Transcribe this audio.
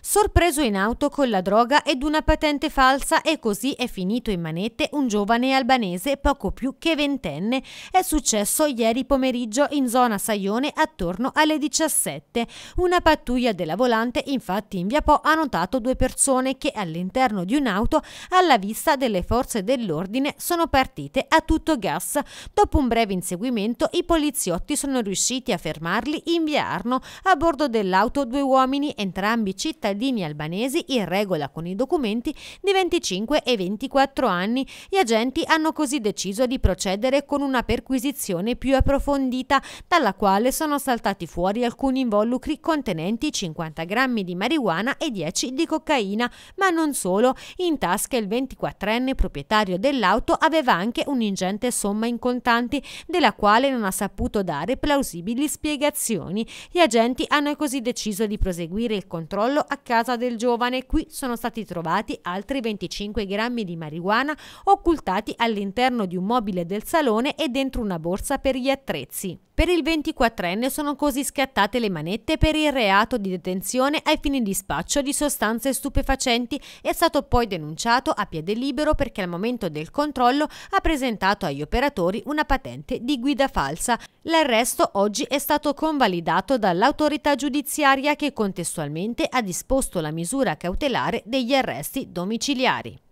sorpreso in auto con la droga ed una patente falsa e così è finito in manette un giovane albanese poco più che ventenne. È successo ieri pomeriggio in zona Saione attorno alle 17. Una pattuglia della volante infatti in via Po ha notato due persone che all'interno di un'auto alla vista delle forze dell'ordine sono partite a tutto gas. Dopo un breve inseguimento i poliziotti sono riusciti a fermarli in via Arno. A bordo dell'auto due uomini, entrambi cittadini cittadini albanesi in regola con i documenti di 25 e 24 anni. Gli agenti hanno così deciso di procedere con una perquisizione più approfondita, dalla quale sono saltati fuori alcuni involucri contenenti 50 grammi di marijuana e 10 di cocaina, ma non solo. In tasca il 24enne proprietario dell'auto aveva anche un'ingente somma in contanti, della quale non ha saputo dare plausibili spiegazioni. Gli agenti hanno così deciso di proseguire il controllo a casa del giovane. Qui sono stati trovati altri 25 grammi di marijuana occultati all'interno di un mobile del salone e dentro una borsa per gli attrezzi. Per il 24enne sono così scattate le manette per il reato di detenzione ai fini di spaccio di sostanze stupefacenti è stato poi denunciato a piede libero perché al momento del controllo ha presentato agli operatori una patente di guida falsa. L'arresto oggi è stato convalidato dall'autorità giudiziaria che contestualmente ha disposto la misura cautelare degli arresti domiciliari.